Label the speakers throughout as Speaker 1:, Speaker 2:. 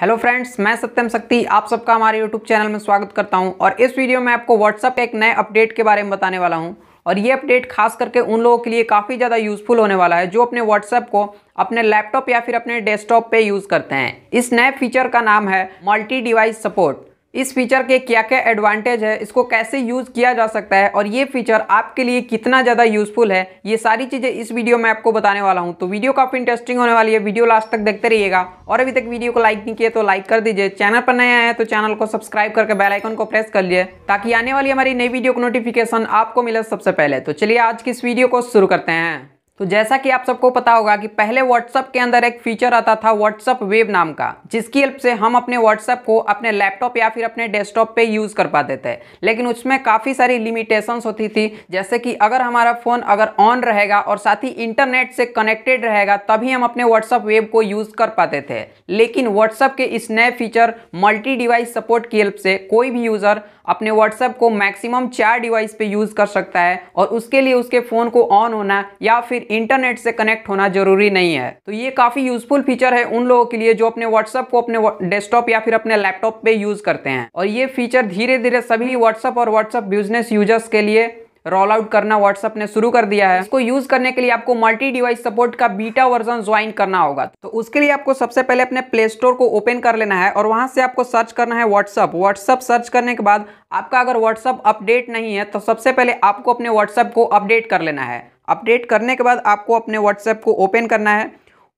Speaker 1: hello friends मैं सत्यम शक्ति आप सबका हमारे यूट्यूब चैनल में स्वागत करता हूं और इस वीडियो में आपको व्हाट्सअप एक नए अपडेट के बारे में बताने वाला हूं और ये अपडेट खास करके उन लोगों के लिए काफ़ी ज़्यादा यूजफुल होने वाला है जो अपने व्हाट्सएप को अपने लैपटॉप या फिर अपने डेस्कटॉप पर यूज़ करते हैं इस नए फीचर का नाम है मल्टी डिवाइस सपोर्ट इस फीचर के क्या क्या एडवांटेज है इसको कैसे यूज़ किया जा सकता है और ये फीचर आपके लिए कितना ज़्यादा यूज़फुल है ये सारी चीज़ें इस वीडियो में आपको बताने वाला हूँ तो वीडियो काफ़ी इंटरेस्टिंग होने वाली है वीडियो लास्ट तक देखते रहिएगा और अभी तक वीडियो को लाइक नहीं किया तो लाइक कर दीजिए चैनल पर नया है तो चैनल को सब्सक्राइब करके बेलाइकन को प्रेस कर लिए ताकि आने वाली हमारी नई वीडियो को नोटिफिकेशन आपको मिले सबसे पहले तो चलिए आज की इस वीडियो को शुरू करते हैं तो जैसा कि आप सबको पता होगा कि पहले व्हाट्सअप के अंदर एक फीचर आता था व्हाट्सअप वेब नाम का जिसकी हेल्प से हम अपने व्हाट्सअप को अपने लैपटॉप या फिर अपने डेस्कटॉप पे यूज़ कर पाते थे लेकिन उसमें काफ़ी सारी लिमिटेशंस होती थी जैसे कि अगर हमारा फ़ोन अगर ऑन रहेगा और साथ ही इंटरनेट से कनेक्टेड रहेगा तभी हम अपने व्हाट्सअप वेब को यूज़ कर पाते थे लेकिन व्हाट्सअप के इस नए फीचर मल्टी डिवाइस सपोर्ट की हेल्प से कोई भी यूज़र अपने व्हाट्सएप को मैक्सिमम चार डिवाइस पे यूज़ कर सकता है और उसके लिए उसके फ़ोन को ऑन होना या फिर इंटरनेट से कनेक्ट होना जरूरी नहीं है तो ये काफी यूजफुल फीचर है उन लोगों के लिए जो अपने व्हाट्सएप को अपने डेस्कटॉप या फिर अपने लैपटॉप पे यूज करते हैं और ये फीचर धीरे धीरे सभी व्हाट्सएप और व्हाट्सएप बिजनेस यूजर्स के लिए रोल आउट करना व्हाट्सएप ने शुरू कर दिया है इसको यूज करने के लिए आपको मल्टी डिवाइस सपोर्ट का बीटा वर्जन ज्वाइन करना होगा तो उसके लिए आपको सबसे पहले अपने प्ले स्टोर को ओपन कर लेना है और वहां से आपको सर्च करना है व्हाट्सएप व्हाट्सएप सर्च करने के बाद आपका अगर व्हाट्सएप अपडेट नहीं है तो सबसे पहले आपको अपने व्हाट्सएप को अपडेट कर लेना है अपडेट करने के बाद आपको अपने व्हाट्सएप को ओपन करना है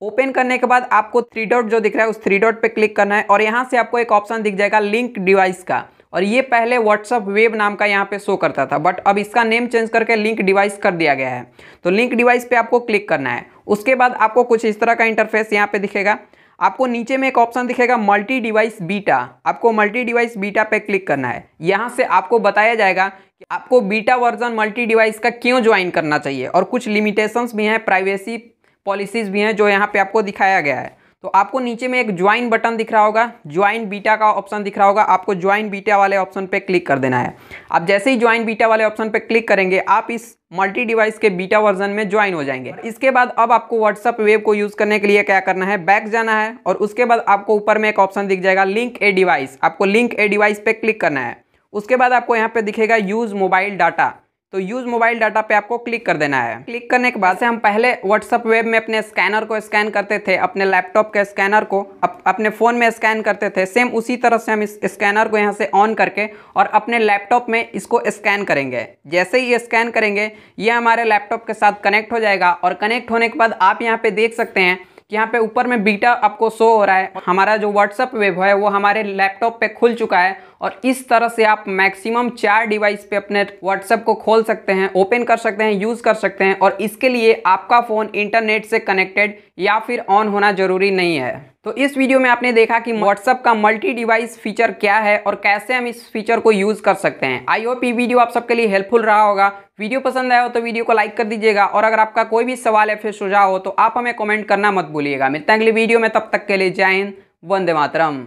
Speaker 1: ओपन करने के बाद आपको थ्री डॉट जो दिख रहा है उस थ्री डॉट पे क्लिक करना है और यहाँ से आपको एक ऑप्शन दिख जाएगा लिंक डिवाइस का और ये पहले व्हाट्सअप वेब नाम का यहाँ पे शो करता था बट अब इसका नेम चेंज करके लिंक डिवाइस कर दिया गया है तो लिंक डिवाइस पे आपको क्लिक करना है उसके बाद आपको कुछ इस तरह का इंटरफेस यहाँ पे दिखेगा आपको नीचे में एक ऑप्शन दिखेगा मल्टी डिवाइस बीटा आपको मल्टी डिवाइस बीटा पे क्लिक करना है यहाँ से आपको बताया जाएगा कि आपको बीटा वर्जन मल्टी डिवाइस का क्यों ज्वाइन करना चाहिए और कुछ लिमिटेशंस भी हैं प्राइवेसी पॉलिसीज़ भी हैं जो यहाँ पे आपको दिखाया गया है तो आपको नीचे में एक ज्वाइन बटन दिख रहा होगा ज्वाइन बीटा का ऑप्शन दिख रहा होगा आपको ज्वाइन बीटा वाले ऑप्शन पे क्लिक कर देना है आप जैसे ही ज्वाइन बीटा वाले ऑप्शन पे क्लिक करेंगे आप इस मल्टी डिवाइस के बीटा वर्जन में ज्वाइन हो जाएंगे इसके बाद अब आपको व्हाट्सअप वेब को यूज़ करने के लिए क्या करना है बैक जाना है और उसके बाद आपको ऊपर में एक ऑप्शन दिख जाएगा लिंक ए डिवाइस आपको लिंक ए डिवाइस पे क्लिक करना है उसके बाद आपको यहाँ पे दिखेगा यूज़ मोबाइल डाटा तो यूज़ मोबाइल डाटा पे आपको क्लिक कर देना है क्लिक करने के बाद से हम पहले व्हाट्सअप वेब में अपने स्कैनर को स्कैन करते थे अपने लैपटॉप के स्कैनर को अप, अपने फ़ोन में स्कैन करते थे सेम उसी तरह से हम इस स्कैनर को यहाँ से ऑन करके और अपने लैपटॉप में इसको स्कैन करेंगे जैसे ही स्कैन करेंगे ये हमारे लैपटॉप के साथ कनेक्ट हो जाएगा और कनेक्ट होने के बाद आप यहाँ पर देख सकते हैं कि यहाँ पे ऊपर में बीटा आपको शो हो रहा है हमारा जो व्हाट्सअप वेब है वो हमारे लैपटॉप पे खुल चुका है और इस तरह से आप मैक्सिमम चार डिवाइस पे अपने व्हाट्सएप को खोल सकते हैं ओपन कर सकते हैं यूज़ कर सकते हैं और इसके लिए आपका फ़ोन इंटरनेट से कनेक्टेड या फिर ऑन होना ज़रूरी नहीं है तो इस वीडियो में आपने देखा कि व्हाट्सएप का मल्टी डिवाइस फीचर क्या है और कैसे हम इस फीचर को यूज़ कर सकते हैं आई होप ये वीडियो आप सबके लिए हेल्पफुल रहा होगा वीडियो पसंद आया हो तो वीडियो को लाइक कर दीजिएगा और अगर आपका कोई भी सवाल या फिर सुझाव हो तो आप हमें कमेंट करना मत भूलिएगा मिलते हैं अगले वीडियो में तब तक के लिए जय हिंद वंदे मातरम